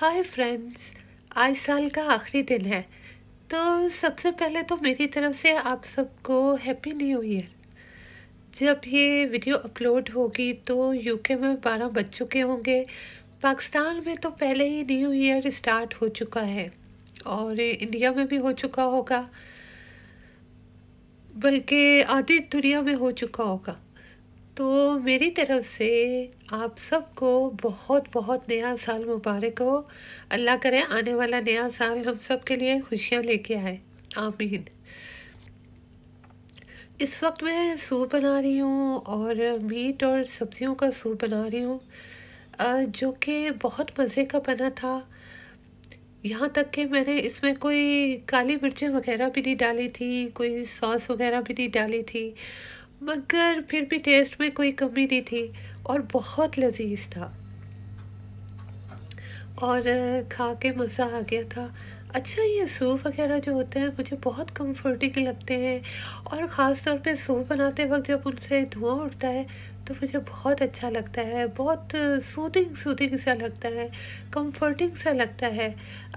hi friends आज साल का आखिरी दिन है तो सबसे पहले तो मेरी तरफ से आप सबको हैप्पी न्यू ईयर जब ये वीडियो अपलोड होगी तो यूके में बारह बज चुके होंगे पाकिस्तान में तो पहले ही न्यू ईयर स्टार्ट हो चुका है और इंडिया में भी हो चुका होगा बल्कि आधी दुनिया में हो चुका होगा तो मेरी तरफ से आप सबको बहुत बहुत नया साल मुबारक हो अल्लाह करे आने वाला नया साल हम सब के लिए खुशियाँ लेके आए आमीन इस वक्त मैं सूप बना रही हूँ और मीट और सब्जियों का सूप बना रही हूँ जो कि बहुत मज़े का बना था यहाँ तक कि मैंने इसमें कोई काली मिर्चें वगैरह भी नहीं डाली थी कोई सॉस वगैरह भी नहीं डाली थी मगर फिर भी टेस्ट में कोई कमी नहीं थी और बहुत लजीज था और खा के मज़ा आ गया था अच्छा ये सूप वगैरह जो होते हैं मुझे बहुत कंफर्टिंग लगते हैं और ख़ास तौर पे सूप बनाते वक्त जब उनसे धुआं उठता है तो मुझे बहुत अच्छा लगता है बहुत सूदिंग सूदिंग सा लगता है कंफर्टिंग सा लगता है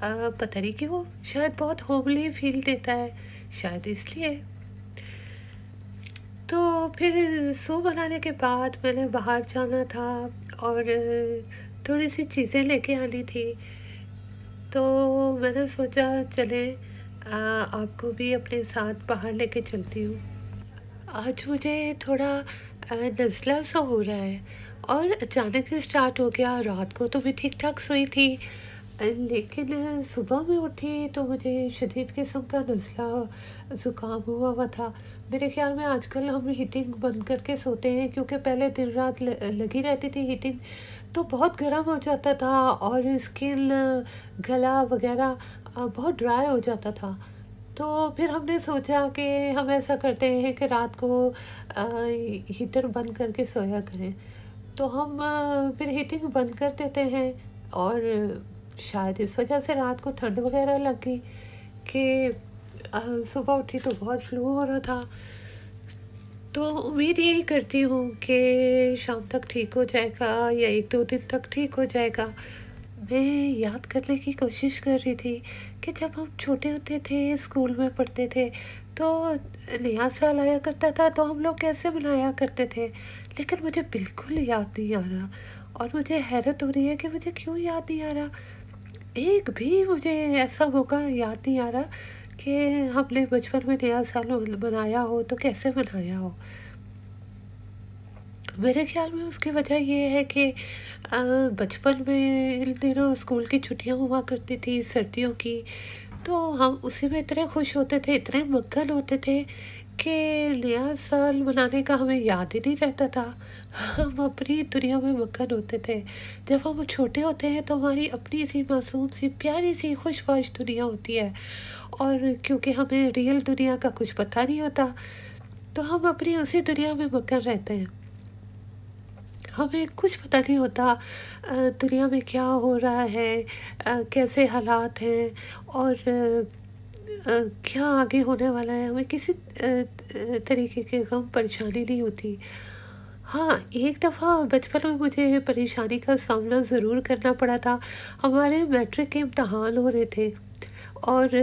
पता नहीं क्यों शायद बहुत होमली फील देता है शायद इसलिए तो फिर सो बनाने के बाद मैंने बाहर जाना था और थोड़ी सी चीज़ें लेके आनी थी तो मैंने सोचा चले आपको भी अपने साथ बाहर लेके चलती हूँ आज मुझे थोड़ा नज़ला सा हो रहा है और अचानक से स्टार्ट हो गया रात को तो मैं ठीक ठाक सोई थी लेकिन सुबह में उठी तो मुझे शदीद किस्म का नज़ला ज़ुकाम हुआ हुआ था मेरे ख्याल में आजकल हम हीटिंग बंद करके सोते हैं क्योंकि पहले दिन रात लगी रहती थी हीटिंग तो बहुत गर्म हो जाता था और स्किन गला वगैरह बहुत ड्राई हो जाता था तो फिर हमने सोचा कि हम ऐसा करते हैं कि रात को हीटर बंद करके सोया करें तो हम फिर हीटिंग बंद कर देते हैं और शायद इस वजह से रात को ठंड वगैरह लग गई कि सुबह उठी तो बहुत फ्लू हो रहा था तो उम्मीद यही करती हूँ कि शाम तक ठीक हो जाएगा या एक दो दिन तक ठीक हो जाएगा मैं याद करने की कोशिश कर रही थी कि जब हम छोटे होते थे स्कूल में पढ़ते थे तो नया साल आया करता था तो हम लोग कैसे मनाया करते थे लेकिन मुझे बिल्कुल याद नहीं आ रहा और मुझे हैरत हो रही है कि मुझे क्यों याद नहीं आ रहा एक भी मुझे ऐसा मौका याद नहीं आ रहा कि हमने बचपन में नया साल मनाया हो तो कैसे मनाया हो मेरे ख्याल में उसकी वजह यह है कि बचपन में इन दिनों स्कूल की छुट्टियां हुआ करती थी सर्दियों की तो हम उसी में इतने खुश होते थे इतने मक्खन होते थे कि नया साल मनाने का हमें याद ही नहीं रहता था हम अपनी दुनिया में मक्खन होते थे जब हम छोटे होते हैं तो हमारी अपनी सी मासूम सी प्यारी सी खुशबाश दुनिया होती है और क्योंकि हमें रियल दुनिया का कुछ पता नहीं होता तो हम अपनी उसी दुनिया में मक्खन रहते हैं हमें कुछ पता नहीं होता दुनिया में क्या हो रहा है कैसे हालात हैं और क्या आगे होने वाला है हमें किसी तरीके के गम परेशानी नहीं होती हाँ एक दफ़ा बचपन में मुझे परेशानी का सामना ज़रूर करना पड़ा था हमारे मैट्रिक के इम्तहान हो रहे थे और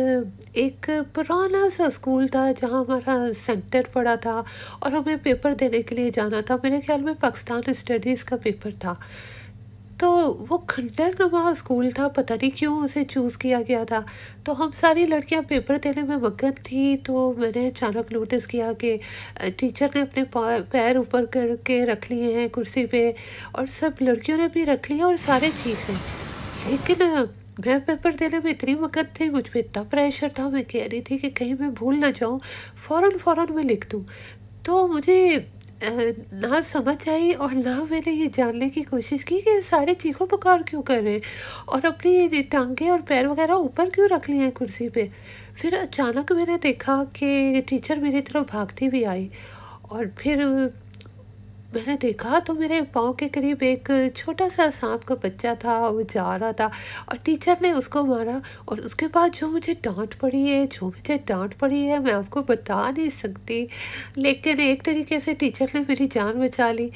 एक पुराना सा स्कूल था जहाँ हमारा सेंटर पड़ा था और हमें पेपर देने के लिए जाना था मेरे ख्याल में पाकिस्तान स्टडीज़ का पेपर था तो वो खंडर नुमा स्कूल था पता नहीं क्यों उसे चूज़ किया गया था तो हम सारी लड़कियां पेपर देने में मगन थी तो मैंने अचानक नोटिस किया कि टीचर ने अपने पैर ऊपर करके रख लिए हैं कुर्सी पे और सब लड़कियों ने भी रख लिया और सारे ठीक हैं लेकिन मैं पेपर देने में इतनी मगन थी मुझ पर इतना प्रेशर था मैं कह रही थी कि कहीं मैं भूल ना जाऊँ फ़ौर फ़ौर मैं लिख दूँ तो मुझे ना समझ आई और ना मैंने ये जानने की कोशिश की कि सारे चीखों पुकार क्यों कर रहे हैं और अपनी टांगे और पैर वगैरह ऊपर क्यों रख लिए हैं कुर्सी पे फिर अचानक मैंने देखा कि टीचर मेरी तरफ भागती भी आई और फिर मैंने देखा तो मेरे पाँव के करीब एक छोटा सा सांप का बच्चा था वो जा रहा था और टीचर ने उसको मारा और उसके बाद जो मुझे डांट पड़ी है जो मुझे डांट पड़ी है मैं आपको बता नहीं सकती लेकिन एक तरीके से टीचर ने मेरी जान बचा ली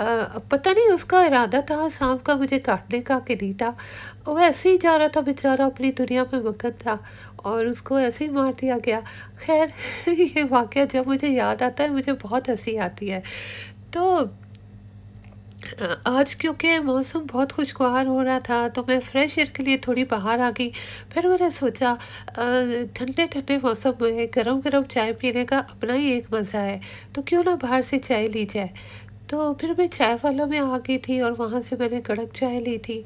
आ, पता नहीं उसका इरादा था सांप का मुझे काटने का कि नहीं था वो ऐसे ही जा रहा था बेचारा अपनी दुनिया में मगन था और उसको ऐसे ही मार दिया गया खैर ये वाक़ जब मुझे याद आता है मुझे बहुत हंसी आती है तो आज क्योंकि मौसम बहुत खुशगवार हो रहा था तो मैं फ्रेश एयर के लिए थोड़ी बाहर आ गई फिर मैंने सोचा ठंडे ठंडे मौसम में गरम गरम चाय पीने का अपना ही एक मज़ा है तो क्यों ना बाहर से चाय ली जाए तो फिर मैं चाय वालों में आ गई थी और वहाँ से मैंने कड़क चाय ली थी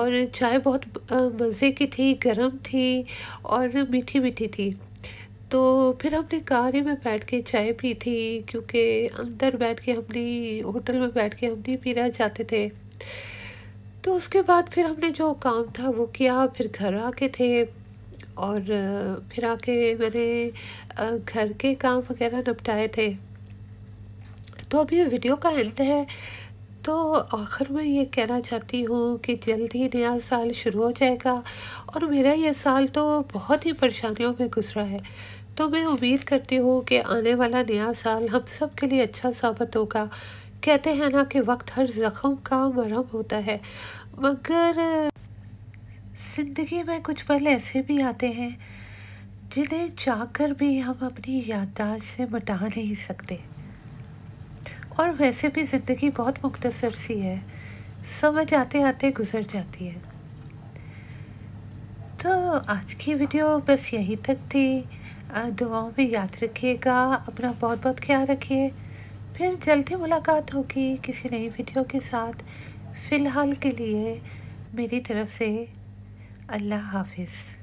और चाय बहुत मज़े की थी गर्म थी और मीठी मीठी थी तो फिर हमने कार ही में बैठ के चाय पी थी क्योंकि अंदर बैठ के हम नहीं होटल में बैठ के हम नहीं पीना चाहते थे तो उसके बाद फिर हमने जो काम था वो किया फिर घर आके थे और फिर आके मैंने घर के काम वगैरह निपटाए थे तो अभी वीडियो का एंड है तो आखिर में ये कहना चाहती हूँ कि जल्द ही नया साल शुरू हो जाएगा और मेरा ये साल तो बहुत ही परेशानियों में गुजरा है तो मैं उम्मीद करती हूँ कि आने वाला नया साल हम सब के लिए अच्छा साबित होगा कहते हैं ना कि वक्त हर ज़ख्म का मरहम होता है मगर ज़िंदगी में कुछ पल ऐसे भी आते हैं जिन्हें जाकर भी हम अपनी याददाश्त से मिटा नहीं सकते और वैसे भी ज़िंदगी बहुत मुख्तसर सी है समझ आते आते गुजर जाती है तो आज की वीडियो बस यहीं तक थी दुआओं में याद रखिएगा अपना बहुत बहुत ख्याल रखिए फिर जल्दी मुलाकात होगी किसी नई वीडियो के साथ फ़िलहाल के लिए मेरी तरफ़ से अल्लाह हाफिज़